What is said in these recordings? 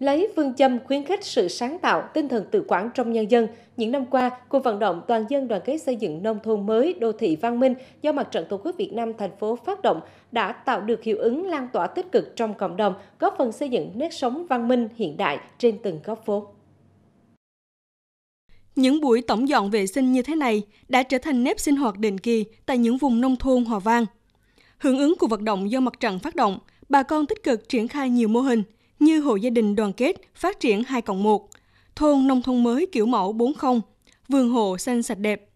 Lấy phương châm khuyến khích sự sáng tạo, tinh thần tự quản trong nhân dân, những năm qua, cuộc vận động toàn dân đoàn kết xây dựng nông thôn mới, đô thị văn minh do Mặt trận Tổ quốc Việt Nam thành phố phát động đã tạo được hiệu ứng lan tỏa tích cực trong cộng đồng, góp phần xây dựng nét sống văn minh hiện đại trên từng góc phố. Những buổi tổng dọn vệ sinh như thế này đã trở thành nếp sinh hoạt định kỳ tại những vùng nông thôn Hòa Vang. Hưởng ứng cuộc vận động do mặt trận phát động, bà con tích cực triển khai nhiều mô hình – như hộ gia đình đoàn kết phát triển 2 cộng 1, thôn nông thôn mới kiểu mẫu 40, vườn hộ xanh sạch đẹp.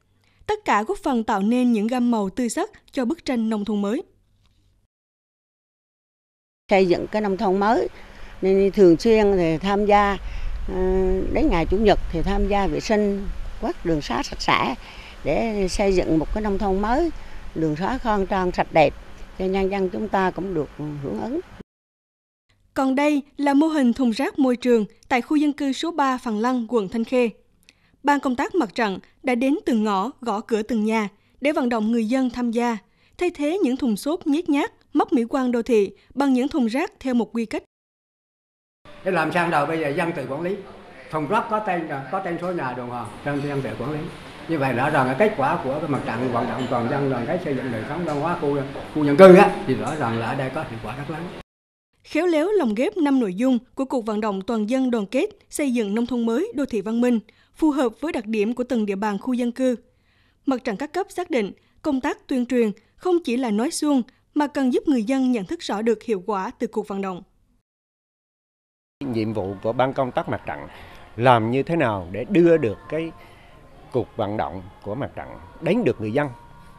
Tất cả góp phần tạo nên những gam màu tươi sắc cho bức tranh nông thôn mới. Xây dựng cái nông thôn mới nên thường xuyên thì tham gia ờ, đến ngày chủ nhật thì tham gia vệ sinh quét đường xá sạch sẽ để xây dựng một cái nông thôn mới đường xá khang trang sạch đẹp cho nhân dân chúng ta cũng được hưởng ứng còn đây là mô hình thùng rác môi trường tại khu dân cư số 3 Phàng Lăng, quận Thanh Khê. Ban công tác mặt trận đã đến từng ngõ, gõ cửa từng nhà để vận động người dân tham gia, thay thế những thùng xốp nhét nhát, mất mỹ quan đô thị bằng những thùng rác theo một quy cách. Để làm sang đầu bây giờ dân tự quản lý, thùng rác có tên à, có tên số nhà đồng hồ, dân dân tự quản lý. Như vậy rõ ràng là kết quả của cái mặt trận vận động toàn dân đoàn cái xây dựng đời sống văn hóa khu khu dân cư á, thì rõ ràng là ở đây có hiệu quả rất lớn khéo léo lồng ghép 5 nội dung của cuộc vận động toàn dân đoàn kết xây dựng nông thôn mới đô thị văn minh, phù hợp với đặc điểm của từng địa bàn khu dân cư. Mặt trận các cấp xác định công tác tuyên truyền không chỉ là nói suông mà cần giúp người dân nhận thức rõ được hiệu quả từ cuộc vận động. Nhiệm vụ của ban công tác mặt trận làm như thế nào để đưa được cái cuộc vận động của mặt trận đến được người dân.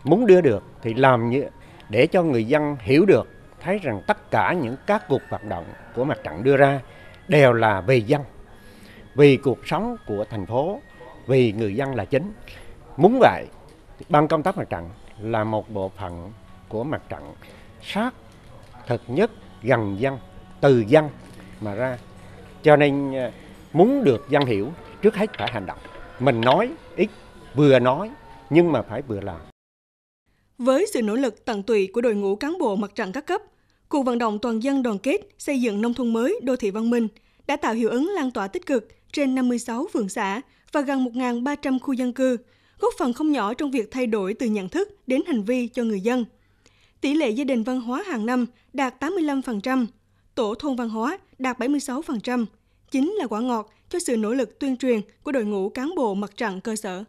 Muốn đưa được thì làm như để cho người dân hiểu được thấy rằng tất cả những các cuộc hoạt động của mặt trận đưa ra đều là vì dân, vì cuộc sống của thành phố, vì người dân là chính. Muốn vậy, ban công tác mặt trận là một bộ phận của mặt trận sát thực nhất gần dân, từ dân mà ra. Cho nên à, muốn được dân hiểu, trước hết phải hành động. Mình nói ít, vừa nói nhưng mà phải vừa làm. Với sự nỗ lực tận tụy của đội ngũ cán bộ mặt trận các cấp, Cuộc vận động toàn dân đoàn kết xây dựng nông thôn mới, đô thị văn minh đã tạo hiệu ứng lan tỏa tích cực trên 56 phường xã và gần 1.300 khu dân cư, góp phần không nhỏ trong việc thay đổi từ nhận thức đến hành vi cho người dân. Tỷ lệ gia đình văn hóa hàng năm đạt 85%, tổ thôn văn hóa đạt 76%, chính là quả ngọt cho sự nỗ lực tuyên truyền của đội ngũ cán bộ mặt trận cơ sở.